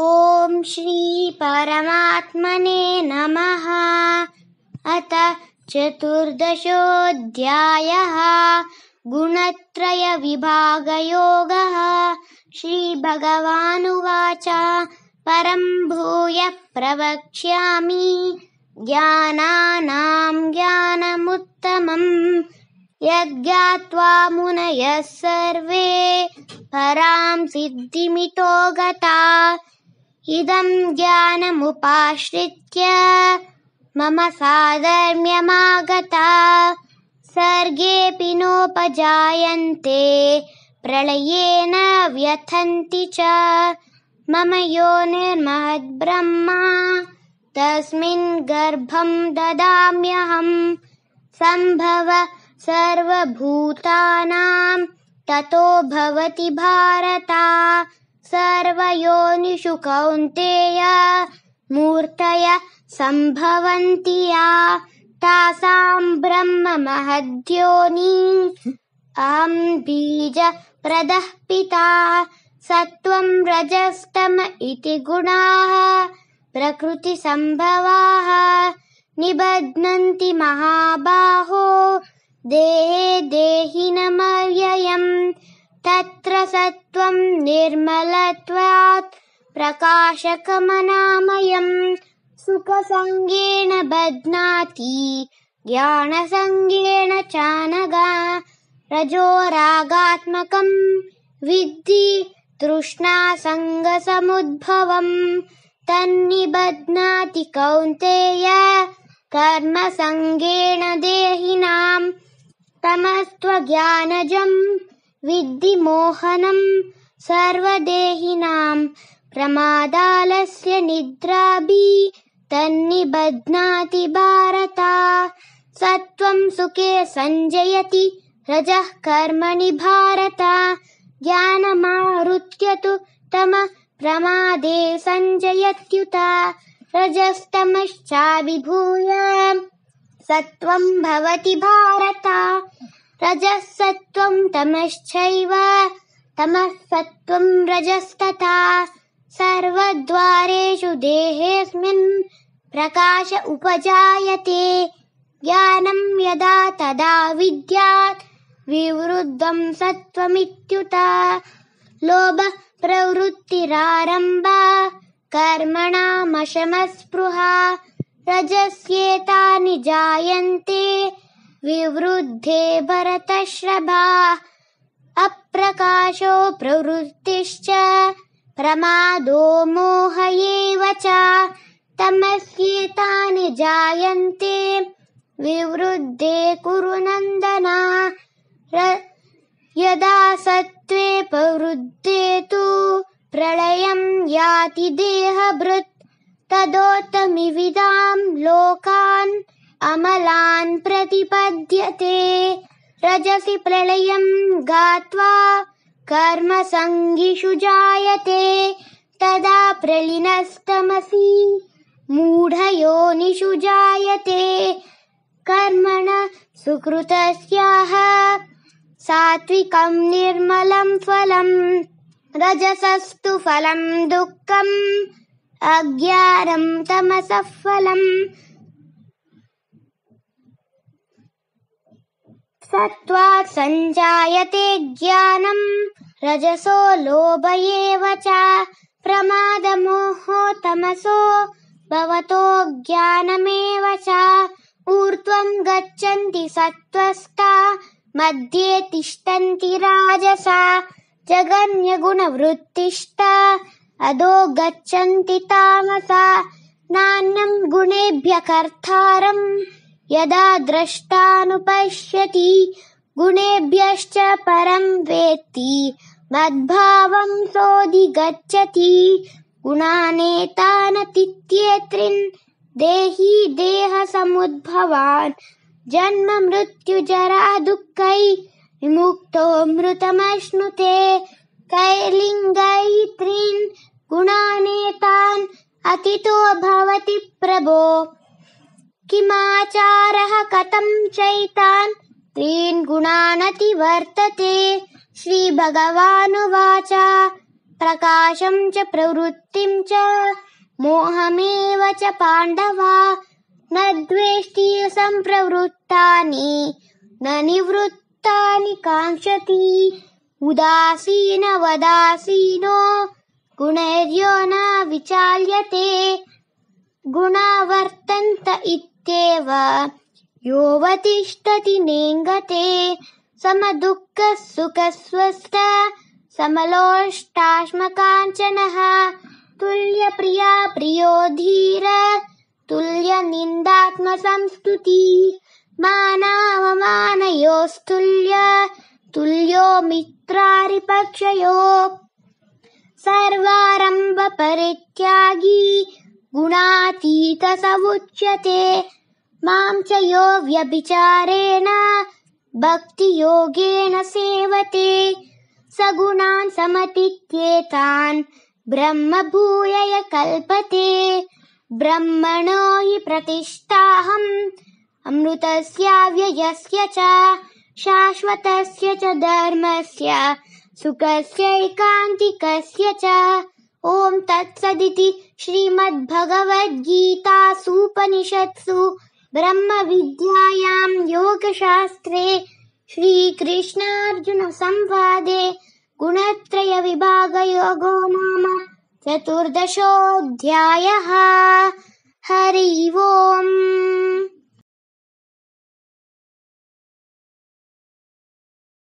ॐ श्री परमात्मने नमः अथ चतुर्दशोऽध्यायः गुणत्रयविभागयोगः श्रीभगवानुवाच परं भूय प्रवक्ष्यामि ज्ञानानां ज्ञानमुत्तमम् यज्ञात्वा मुनयः सर्वे परां सिद्धिमितो गता इदं ज्ञानमुपाश्रित्य मम साधर्म्यमागता सर्गेऽपि नोपजायन्ते प्रलये न व्यथन्ति च मम निर्महद्ब्रह्मा तस्मिन् गर्भं ददाम्यहं सम्भव सर्वभूतानां ततो भवति भारता कौन्तेय मूर्तय सम्भवन्ति या तासां ब्रह्म महद्योनि अहं बीज प्रदः पिता सत्वं रजस्तम इति गुणाः प्रकृतिसम्भवाः निबध्नन्ति महाबाहो देहे देहिनमव्ययम् तत्र सत्वं निर्मलत्वात् प्रकाशकमनामयम् सुखसङ्गेण बध्नाति ज्ञानसङ्गेण चानगा रजो रागात्मकं विद्धि तृष्णासङ्गसमुद्भवम् तन्निबध्नाति कौन्तेय कर्मसङ्गेण देहिनां तमस्त्वज्ञानजम् विद्धि मोहनं सर्वदेहिनां प्रमादालस्य निद्राभि तन्निबध्नाति भारत सत्त्वं सुखे सञ्जयति रजः कर्मणि भारत ज्ञानमारुत्यतु तम प्रमादे सञ्जयत्युत रजस्तमश्चाभिभूय सत्त्वं भवति भारत रजः तमश्चैव तमः सत्त्वं रजस्तथा सर्वद्वारेषु देहेऽस्मिन् प्रकाश उपजायते ज्ञानं यदा तदा विद्यात् विवृद्धं सत्त्वमित्युत लोभः प्रवृत्तिरारम्भ कर्मणामशमस्पृहा रजस्येतानि जायन्ते विवृद्धे भरतश्रभा अप्रकाशो प्रवृत्तिश्च प्रमादो मोह एव च तमह्येतानि जायन्ते विवृद्धे नन्दना यदा सत्त्वे प्रवृद्धे तु प्रलयं याति देहभृत् तदोत्तमिविदां लोका प्रतिपद्यते रजसि प्रलयं गात्वा कर्म कर्मसङ्गिषु जायते तदा प्रलिनस्तमसि मूढयो निषु जायते कर्मण सुकृतस्याः सात्विकं निर्मलं फलम् रजसस्तु फलम् दुःखम् अज्ञारं तमसः सत्वा सञ्जायते ज्ञानम् रजसो लोभ एव च प्रमादमोहो तमसो भवतो ज्ञानमेव च ऊर्ध्वं गच्छन्ति सत्त्वस्ता मध्ये तिष्ठन्ति राजसा जगन्यगुणवृत्तिष्ठ अधो गच्छन्ति तामसा नान्यम् गुणेभ्य कर्तारम् यदा द्रष्टानुपश्यति गुणेभ्यश्च परं वेत्ति मद्भावं सोऽधिगच्छति गच्छति गुणानेतान देही देह जन्म मृत्युजरा दुःखै विमुक्तो मृतमश्नुते कैर्लिङ्गैत्रीन् गुणानेतान् अतितो भवति प्रभो किमाचारः कथं चैतान् गुणानति वर्तते श्रीभगवानुवाच प्रकाशं च प्रवृत्तिं च मोहमेव च पाण्डवा न द्वेष्टि संप्रवृत्तानि न निवृत्तानि काङ्क्षति उदासीनवदासीनो गुणैर्यो न विचाल्यते गुणावर्तन्त इति योऽवतिष्ठति नेङ्गते समदुःख सुखस्वस्थ समलोष्टाश्मकाञ्चनः तुल्यप्रिया प्रियो धीर तुल्यनिन्दात्मसंस्तुती मानावमानयोस्तुल्य तुल्यो मित्रारिपक्षयो सर्वारम्भपरित्यागी गुणातीत मां च यो व्यभिचारेण भक्तियोगेन सेवते सगुणान् समतिक्येतान् ब्रह्मभूययकल्पते, कल्पते ब्रह्मणो हि प्रतिष्ठाहम् अमृतस्याव्ययस्य च शाश्वतस्य च धर्मस्य सुखस्यैकान्तिकस्य च ॐ तत्सदिति श्रीमद्भगवद्गीतासूपनिषत्सु ब्रह्मविद्यायां योगशास्त्रे श्रीकृष्णार्जुनसंवादे गुणत्रयविभागयोगो नाम चतुर्दशोऽध्यायः हरि ओम्